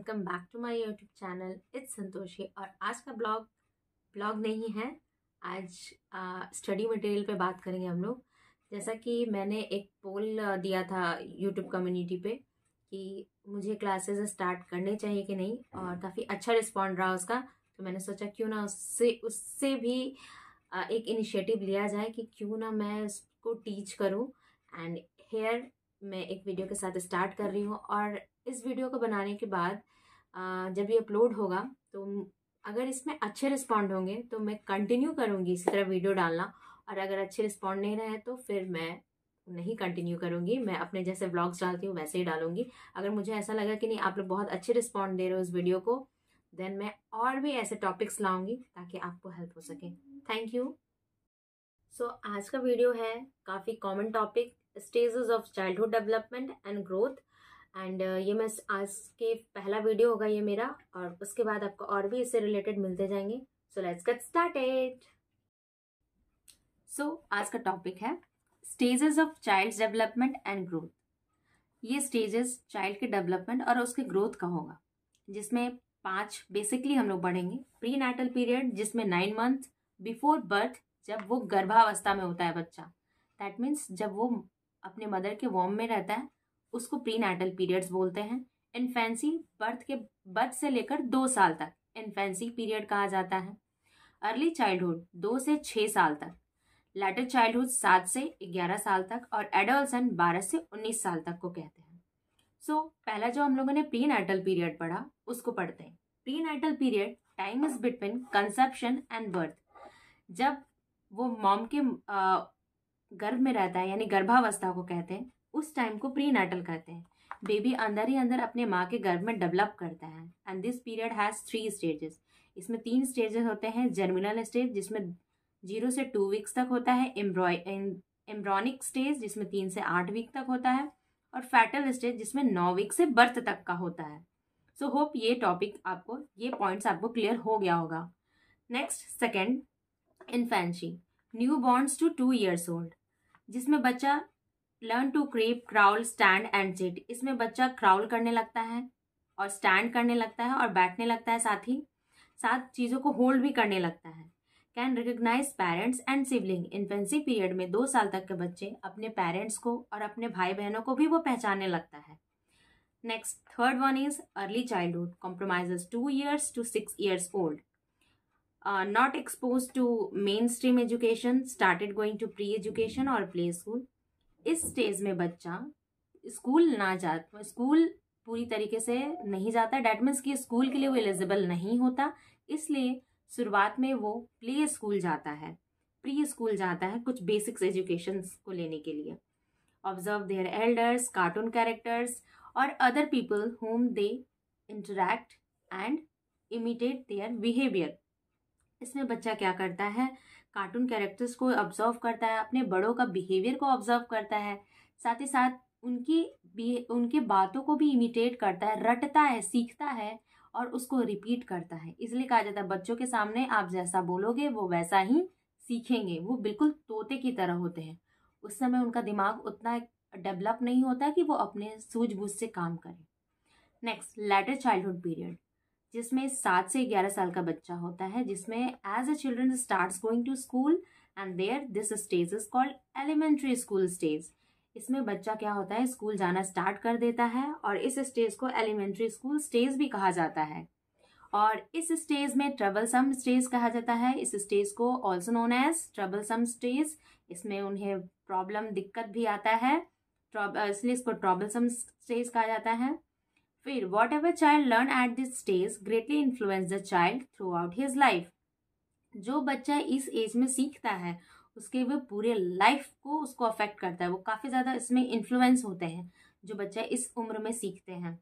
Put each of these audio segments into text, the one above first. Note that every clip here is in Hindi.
welcome back to my YouTube channel it's Santoshi और आज का ब्लॉग ब्लॉग नहीं है आज स्टडी मटेरियल पे बात करेंगे हम लोग जैसा कि मैंने एक पोल दिया था यूट्यूब कम्युनिटी पे कि मुझे क्लासेस स्टार्ट करने चाहिए कि नहीं और काफ़ी अच्छा रिस्पॉन्ड रहा उसका तो मैंने सोचा क्यों ना उससे उससे भी uh, एक इनिशिएटिव लिया जाए कि क्यों ना मैं उसको टीच करूँ एंड हेयर मैं एक वीडियो के साथ स्टार्ट कर रही हूँ और इस वीडियो को बनाने के बाद जब ये अपलोड होगा तो अगर इसमें अच्छे रिस्पॉन्ड होंगे तो मैं कंटिन्यू करूँगी इसी तरह वीडियो डालना और अगर अच्छे रिस्पॉन्ड नहीं रहे तो फिर मैं नहीं कंटिन्यू करूँगी मैं अपने जैसे ब्लॉग्स डालती हूँ वैसे ही डालूंगी अगर मुझे ऐसा लगा कि नहीं आप लोग बहुत अच्छे रिस्पॉन्ड दे रहे हो इस वीडियो को देन मैं और भी ऐसे टॉपिक्स लाऊंगी ताकि आपको हेल्प हो सके थैंक यू सो आज का वीडियो है काफ़ी common topic stages of childhood development and growth and ये मैं आज के पहला वीडियो होगा ये मेरा और उसके बाद आपको और भी इससे रिलेटेड मिलते जाएंगे so let's get started so आज का टॉपिक है stages of child development and growth ये स्टेजेस चाइल्ड के डेवलपमेंट और उसके ग्रोथ का होगा जिसमें पांच बेसिकली हम लोग बढ़ेंगे प्री नाइटल पीरियड जिसमें नाइन मंथ बिफोर बर्थ जब वो गर्भावस्था में होता है बच्चा दैट मीन्स जब वो अपने मदर के वॉम में रहता है उसको प्री नाइटल पीरियड्स बोलते हैं इन्फेंसी बर्थ के बर्थ से लेकर दो साल तक इन्फेंसी पीरियड कहा जाता है अर्ली चाइल्डहुड दो से छः साल तक लेटर चाइल्डहुड सात से ग्यारह साल तक और एडोल्सन बारह से उन्नीस साल तक को कहते हैं सो so, पहला जो हम लोगों ने प्री नाइटल पीरियड पढ़ा उसको पढ़ते हैं prenatal period time is between conception and birth जब वो मॉम के गर्भ में रहता है यानी गर्भावस्था को कहते हैं उस टाइम को प्री नाटल कहते हैं बेबी अंदर ही अंदर अपने माँ के गर्भ में डेवलप करता है and this period has three stages इसमें तीन स्टेजेस होते हैं जर्मिनल स्टेज जिसमें जीरो से टू वीक्स तक होता है एम्ब्रॉनिक स्टेज जिसमें तीन से आठ वीक तक होता है और फैटल स्टेज जिसमें नौ वीक से बर्थ तक का होता है सो so, होप ये टॉपिक आपको ये पॉइंट्स आपको क्लियर हो गया होगा next second infancy newborns to two years old जिसमें बच्चा learn to creep crawl stand and sit इसमें बच्चा क्राउल करने लगता है और स्टैंड करने लगता है और बैठने लगता है साथ ही साथ चीज़ों को होल्ड भी करने लगता है can recognise parents and sibling infancy period में दो साल तक के बच्चे अपने पेरेंट्स को और अपने भाई बहनों को भी वो पहचानने लगता है next third one is early childhood compromise two years to six years old uh, not exposed to mainstream education started going to pre education or play school इस स्टेज में बच्चा स्कूल ना जा स्कूल पूरी तरीके से नहीं जाता डैट मीन्स कि स्कूल के लिए वो एलिजिबल नहीं होता इसलिए शुरुआत में वो प्ले स्कूल जाता है प्री स्कूल जाता है कुछ बेसिक्स एजुकेशन को लेने के लिए observe their elders cartoon characters और other people home they interact and imitate their behaviour इसमें बच्चा क्या करता है कार्टून कैरेक्टर्स को ऑब्जर्व करता है अपने बड़ों का बिहेवियर को ऑब्जर्व करता है साथ ही साथ उनकी उनके बातों को भी इमिटेट करता है रटता है सीखता है और उसको रिपीट करता है इसलिए कहा जाता है बच्चों के सामने आप जैसा बोलोगे वो वैसा ही सीखेंगे वो बिल्कुल तोते की तरह होते हैं उस समय उनका दिमाग उतना डेवलप नहीं होता कि वो अपने सूझबूझ से काम करें नेक्स्ट लेटर चाइल्डहुड पीरियड जिसमें सात से ग्यारह साल का बच्चा होता है जिसमें as a children start going to school and there this stage is called elementary school stage इसमें बच्चा क्या होता है स्कूल जाना स्टार्ट कर देता है और इस स्टेज को एलिमेंट्री स्कूल स्टेज भी कहा जाता है और इस स्टेज में ट्रबलसम स्टेज कहा जाता है इस स्टेज को also known as troublesome stage इसमें उन्हें प्रॉब्लम दिक्कत भी आता है इसलिए इसको ट्रबलसम स्टेज कहा जाता है फिर whatever child learn at this stage greatly influence the child throughout his life जो बच्चा इस एज में सीखता है उसके वो पूरे लाइफ को उसको अफेक्ट करता है वो काफ़ी ज़्यादा इसमें इन्फ्लुएंस होते हैं जो बच्चा इस उम्र में सीखते हैं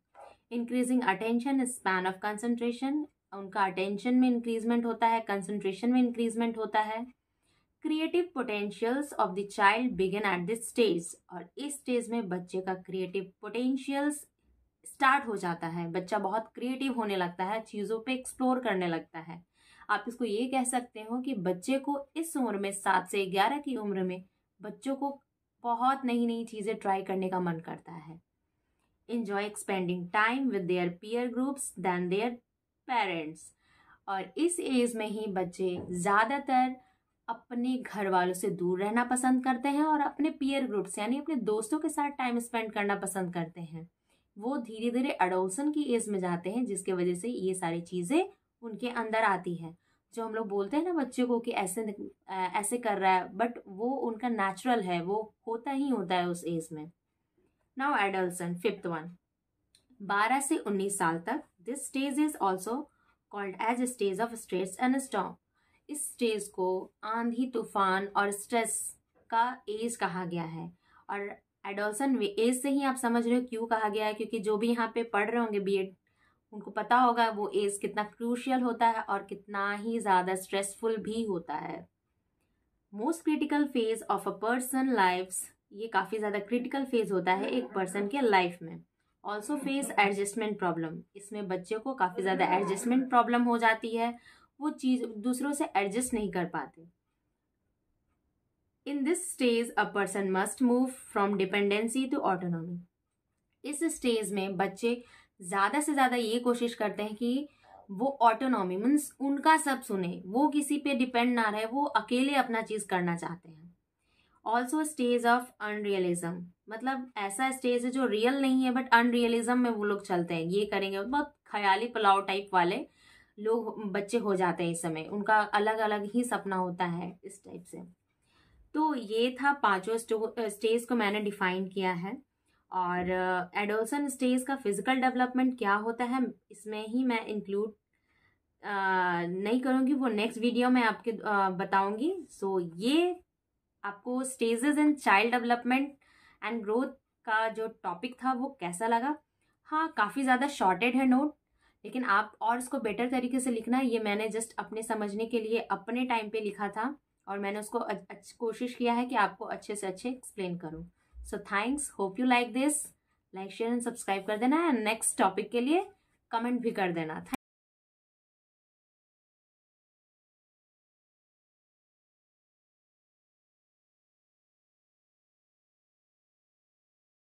increasing attention span of concentration उनका अटेंशन में इंक्रीजमेंट होता है कंसनट्रेशन में इंक्रीजमेंट होता है creative potentials of the child begin at this stage और इस स्टेज में बच्चे का क्रिएटिव पोटेंशियल्स स्टार्ट हो जाता है बच्चा बहुत क्रिएटिव होने लगता है चीज़ों पे एक्सप्लोर करने लगता है आप इसको ये कह सकते हो कि बच्चे को इस उम्र में सात से ग्यारह की उम्र में बच्चों को बहुत नई नई चीज़ें ट्राई करने का मन करता है enjoy spending time with their peer groups than their parents और इस एज में ही बच्चे ज़्यादातर अपने घर वालों से दूर रहना पसंद करते हैं और अपने पीयर ग्रुप्स यानी अपने दोस्तों के साथ टाइम स्पेंड करना पसंद करते हैं वो धीरे धीरे अडोल्सन की एज में जाते हैं जिसके वजह से ये सारी चीज़ें उनके अंदर आती हैं जो हम लोग बोलते हैं ना बच्चों को कि ऐसे ऐसे कर रहा है बट वो उनका नेचुरल है वो होता ही होता है उस एज में नाउ एडल्सन फिफ्थ वन बारह से उन्नीस साल तक this stage is also called as stage of stress and storm इस स्टेज को आंधी तूफान और स्ट्रेस का एज कहा गया है और एडोलसन एज से ही आप समझ रहे हो क्यों कहा गया है क्योंकि जो भी यहाँ पे पढ़ रहे होंगे बीएड उनको पता होगा वो एज कितना क्रूशियल होता है और कितना ही ज़्यादा स्ट्रेसफुल भी होता है most critical phase of a person life ये काफ़ी ज़्यादा क्रिटिकल फेज होता है एक पर्सन के लाइफ में ऑल्सो फेस एडजस्टमेंट प्रॉब्लम इसमें बच्चे को काफ़ी ज़्यादा एडजस्टमेंट प्रॉब्लम हो जाती है वो चीज़ दूसरों से एडजस्ट नहीं कर पाते in this stage a person must move from dependency to autonomy इस स्टेज में बच्चे ज़्यादा से ज़्यादा ये कोशिश करते हैं कि वो ऑटोनॉमी मीन्स उनका सब सुने वो किसी पे डिपेंड ना रहे वो अकेले अपना चीज़ करना चाहते हैं ऑल्सो स्टेज ऑफ अनरियलिज्म मतलब ऐसा स्टेज है जो रियल नहीं है बट अनरियलिज्म में वो लोग चलते हैं ये करेंगे बहुत ख्याली पुलाव टाइप वाले लोग बच्चे हो जाते हैं इस समय उनका अलग अलग ही सपना होता है इस टाइप से तो ये था पांचों स्टेज को मैंने डिफाइन किया है और uh, स्टेज का फिजिकल डेवलपमेंट क्या होता है इसमें ही मैं इंक्लूड नहीं करूँगी वो नेक्स्ट वीडियो में आपके बताऊँगी सो so, ये आपको stages in child development and growth का जो टॉपिक था वो कैसा लगा हाँ काफ़ी ज़्यादा शॉर्टेड है नोट लेकिन आप और इसको बेटर तरीके से लिखना ये मैंने जस्ट अपने समझने के लिए अपने टाइम पे लिखा था और मैंने उसको कोशिश किया है कि आपको अच्छे से अच्छे एक्सप्लेन करूँ so thanks hope you like this like share and subscribe कर देना एंड नेक्स्ट टॉपिक के लिए कमेंट भी कर देना